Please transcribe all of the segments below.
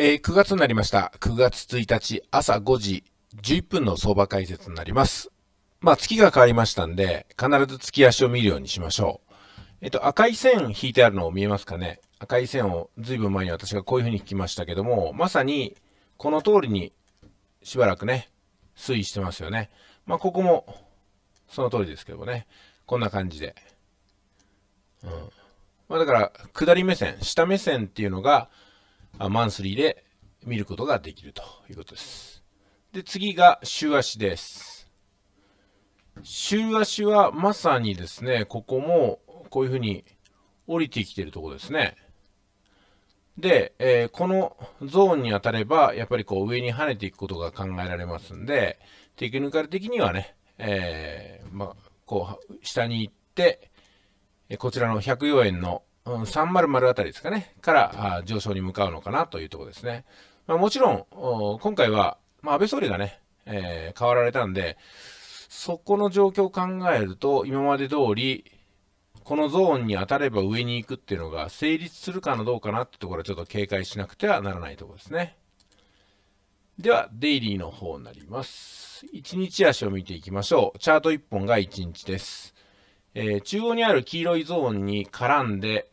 えー、9月になりました。9月1日朝5時11分の相場解説になります。まあ、月が変わりましたんで、必ず月足を見るようにしましょう。えっと、赤い線引いてあるのを見えますかね赤い線を随分前に私がこういう風に引きましたけども、まさにこの通りにしばらくね、推移してますよね。まあ、ここもその通りですけどもね、こんな感じで。うん。まあ、だから、下り目線、下目線っていうのが、マンスリーで見ることができるということです。で、次が週足です。週足はまさにですね、ここもこういうふうに降りてきてるとこですね。で、えー、このゾーンに当たれば、やっぱりこう上に跳ねていくことが考えられますんで、テクニカル的にはね、えー、まあ、こう、下に行って、こちらの104円の300あたりですかね、から上昇に向かうのかなというところですね。まあ、もちろん、今回は、まあ、安倍総理がね、えー、変わられたんで、そこの状況を考えると、今まで通り、このゾーンに当たれば上に行くっていうのが成立するかのどうかなってところはちょっと警戒しなくてはならないところですね。では、デイリーの方になります。1日足を見ていきましょう。チャート1本が1日です。えー、中央にある黄色いゾーンに絡んで、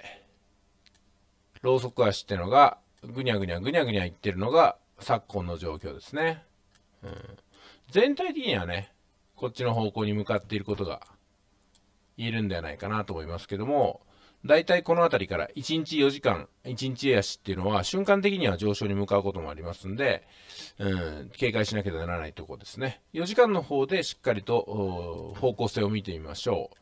ロウソク足ってのが、ぐにゃぐにゃぐにゃぐにゃいってるのが、昨今の状況ですね。うん、全体的にはね、こっちの方向に向かっていることが言えるんではないかなと思いますけども、大体この辺りから1日4時間、1日足っていうのは瞬間的には上昇に向かうこともありますんで、うん、警戒しなければならないところですね。4時間の方でしっかりと方向性を見てみましょう。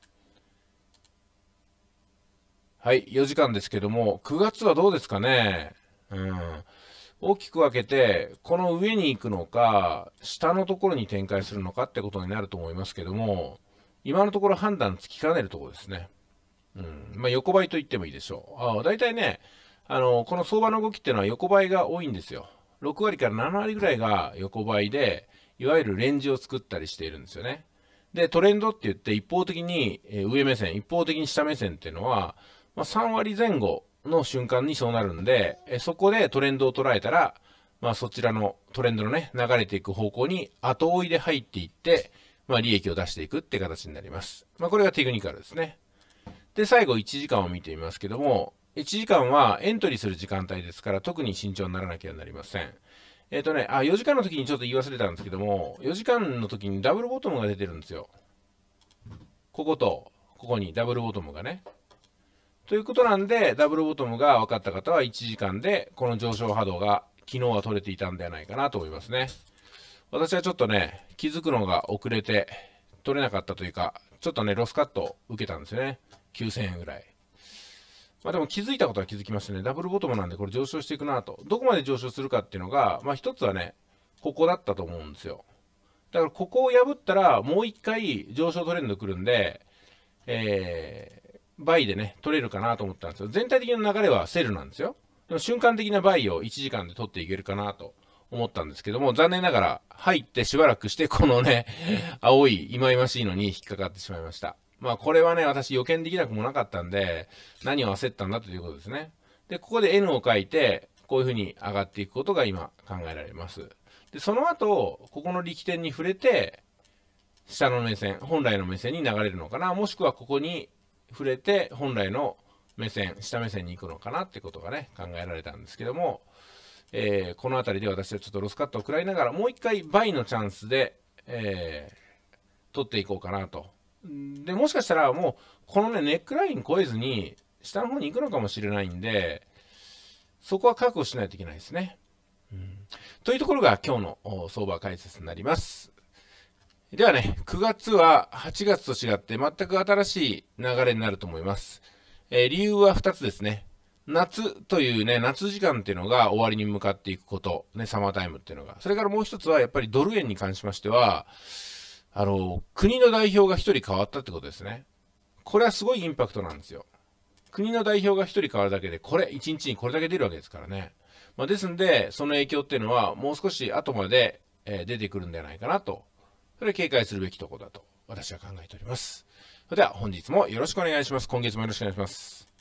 はい、4時間ですけども、9月はどうですかね。うん。大きく分けて、この上に行くのか、下のところに展開するのかってことになると思いますけども、今のところ判断つきかねるところですね。うん。まあ、横ばいと言ってもいいでしょう。あ大体ね、あの、この相場の動きっていうのは横ばいが多いんですよ。6割から7割ぐらいが横ばいで、いわゆるレンジを作ったりしているんですよね。で、トレンドって言って一方的に上目線、一方的に下目線っていうのは、まあ、3割前後の瞬間にそうなるんで、えそこでトレンドを捉えたら、まあ、そちらのトレンドのね、流れていく方向に後追いで入っていって、まあ、利益を出していくって形になります。まあ、これがテクニカルですね。で、最後1時間を見てみますけども、1時間はエントリーする時間帯ですから、特に慎重にならなきゃなりません。えっ、ー、とね、あ、4時間の時にちょっと言い忘れたんですけども、4時間の時にダブルボトムが出てるんですよ。ここと、ここにダブルボトムがね。ということなんで、ダブルボトムが分かった方は1時間で、この上昇波動が昨日は取れていたんではないかなと思いますね。私はちょっとね、気づくのが遅れて、取れなかったというか、ちょっとね、ロスカットを受けたんですよね。9000円ぐらい。まあでも気づいたことは気づきましたね。ダブルボトムなんでこれ上昇していくなと。どこまで上昇するかっていうのが、まあ一つはね、ここだったと思うんですよ。だからここを破ったら、もう一回上昇トレンド来るんで、え倍でね、取れるかなと思ったんですよ。全体的な流れはセルなんですよ。でも瞬間的な倍を1時間で取っていけるかなと思ったんですけども、残念ながら入ってしばらくして、このね、青い忌々しいのに引っかかってしまいました。まあこれはね、私予見できなくもなかったんで、何を焦ったんだということですね。で、ここで N を書いて、こういうふうに上がっていくことが今考えられます。で、その後、ここの力点に触れて、下の目線、本来の目線に流れるのかな、もしくはここに触れて本来の目線下目線に行くのかなってことがね考えられたんですけども、えー、この辺りで私はちょっとロスカットを食らいながらもう一回倍のチャンスで、えー、取っていこうかなとでもしかしたらもうこのねネックライン越えずに下の方に行くのかもしれないんでそこは確保しないといけないですね、うん、というところが今日の相場解説になりますではね、9月は8月と違って全く新しい流れになると思います。えー、理由は2つですね。夏というね、夏時間っていうのが終わりに向かっていくこと、ね、サマータイムっていうのが。それからもう一つはやっぱりドル円に関しましては、あの、国の代表が1人変わったってことですね。これはすごいインパクトなんですよ。国の代表が1人変わるだけで、これ、1日にこれだけ出るわけですからね。まあ、ですんで、その影響っていうのは、もう少し後まで、えー、出てくるんじゃないかなとそれ警戒するべきとこだと私は考えております。それでは本日もよろしくお願いします。今月もよろしくお願いします。